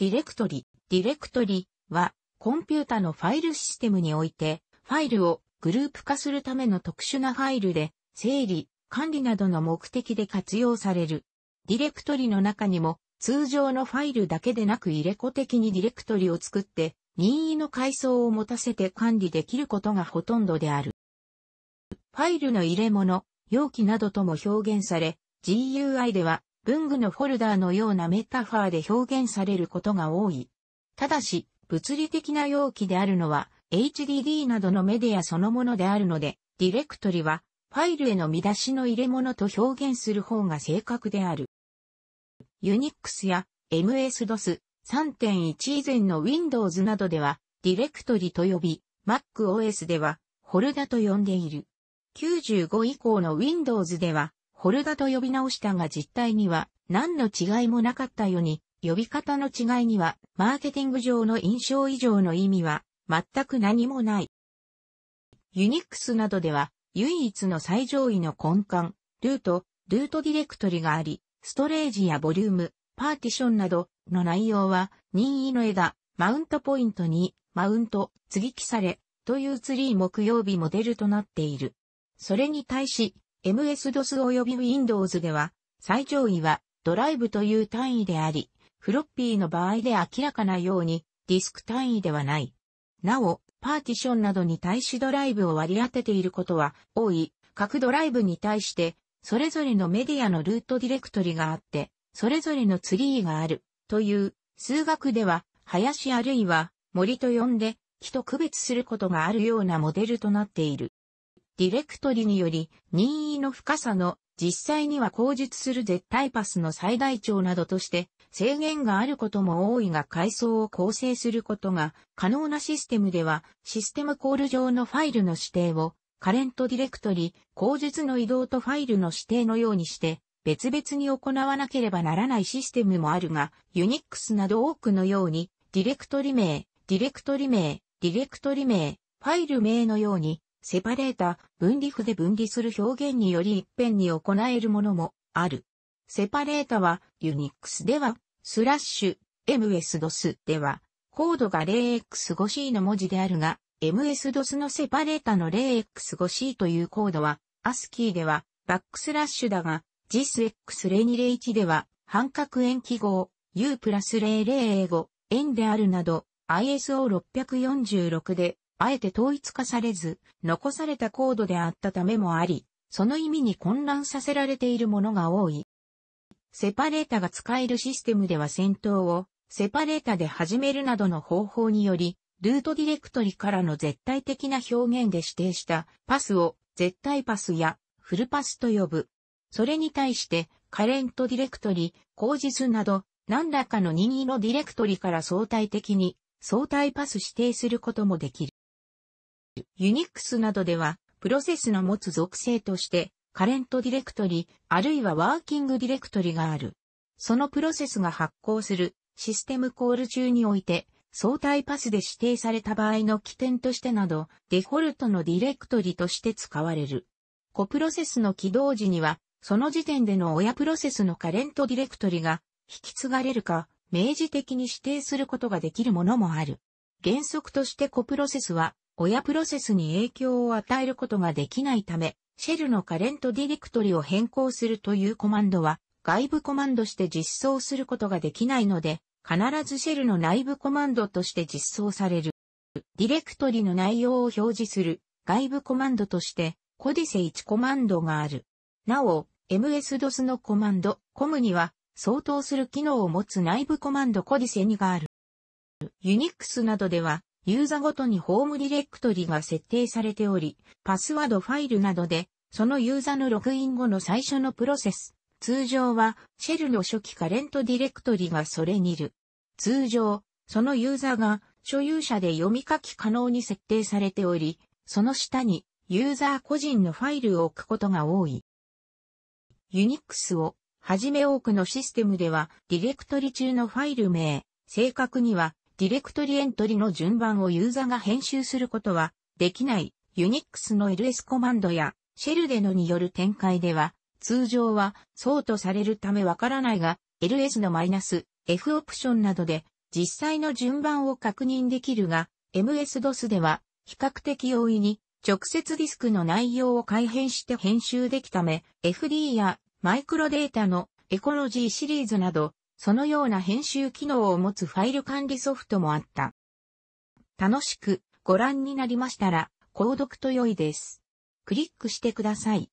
ディレクトリ、ディレクトリは、コンピュータのファイルシステムにおいて、ファイルをグループ化するための特殊なファイルで、整理、管理などの目的で活用される。ディレクトリの中にも、通常のファイルだけでなく入れ子的にディレクトリを作って、任意の階層を持たせて管理できることがほとんどである。ファイルの入れ物、容器などとも表現され、GUI では文具のフォルダーのようなメタファーで表現されることが多い。ただし、物理的な容器であるのは HDD などのメディアそのものであるので、ディレクトリはファイルへの見出しの入れ物と表現する方が正確である。Unix や MS-DOS 3.1以前の Windows などではディレクトリと呼び、MacOS ではフォルダと呼んでいる。95以降の Windows ではホルダと呼び直したが実態には何の違いもなかったように、呼び方の違いには、マーケティング上の印象以上の意味は、全く何もない。ユニックスなどでは、唯一の最上位の根幹、ルート、ルートディレクトリがあり、ストレージやボリューム、パーティションなどの内容は、任意の枝、マウントポイントに、マウント、継ぎ木され、というツリー木曜日モデルとなっている。それに対し、MS-DOS 及び Windows では、最上位はドライブという単位であり、フロッピーの場合で明らかなようにディスク単位ではない。なお、パーティションなどに対しドライブを割り当てていることは多い、各ドライブに対して、それぞれのメディアのルートディレクトリがあって、それぞれのツリーがある、という、数学では、林あるいは森と呼んで、木と区別することがあるようなモデルとなっている。ディレクトリにより、任意の深さの実際には口述する絶対パスの最大長などとして制限があることも多いが階層を構成することが可能なシステムではシステムコール上のファイルの指定をカレントディレクトリ、口述の移動とファイルの指定のようにして別々に行わなければならないシステムもあるが Unix など多くのようにディレクトリ名、ディレクトリ名、ディレクトリ名、ファイル名のようにセパレータ、分離符で分離する表現により一遍に行えるものもある。セパレータは、ユニックスでは、スラッシュ、MS-DOS では、コードが 0x5c の文字であるが、MS-DOS のセパレータの 0x5c というコードは、ASCII では、バックスラッシュだが、JISX0201 では、半角円記号、U プラス0005、円であるなど、ISO646 で、あえて統一化されず、残されたコードであったためもあり、その意味に混乱させられているものが多い。セパレータが使えるシステムでは戦闘をセパレータで始めるなどの方法により、ルートディレクトリからの絶対的な表現で指定したパスを絶対パスやフルパスと呼ぶ。それに対してカレントディレクトリ、口実など何らかの任意のディレクトリから相対的に相対パス指定することもできる。ユニックスなどでは、プロセスの持つ属性として、カレントディレクトリ、あるいはワーキングディレクトリがある。そのプロセスが発行するシステムコール中において、相対パスで指定された場合の起点としてなど、デフォルトのディレクトリとして使われる。コプロセスの起動時には、その時点での親プロセスのカレントディレクトリが引き継がれるか、明示的に指定することができるものもある。原則としてコプロセスは親プロセスに影響を与えることができないため、シェルのカレントディレクトリを変更するというコマンドは、外部コマンドして実装することができないので、必ずシェルの内部コマンドとして実装される。ディレクトリの内容を表示する外部コマンドとして、コディセ1コマンドがある。なお、MS-DOS のコマンド、コムには、相当する機能を持つ内部コマンドコディセ2がある。ユニックスなどでは、ユーザごとにホームディレクトリが設定されており、パスワードファイルなどで、そのユーザのログイン後の最初のプロセス、通常は、シェルの初期カレントディレクトリがそれにいる。通常、そのユーザが所有者で読み書き可能に設定されており、その下にユーザー個人のファイルを置くことが多い。ユニックスをはじめ多くのシステムではディレクトリ中のファイル名、正確にはディレクトリエントリの順番をユーザーが編集することはできない Unix の ls コマンドやシェルでのによる展開では通常はそうとされるためわからないが ls の -f オプションなどで実際の順番を確認できるが MS-DOS では比較的容易に直接ディスクの内容を改変して編集できため FD やマイクロデータのエコロジーシリーズなどそのような編集機能を持つファイル管理ソフトもあった。楽しくご覧になりましたら、購読と良いです。クリックしてください。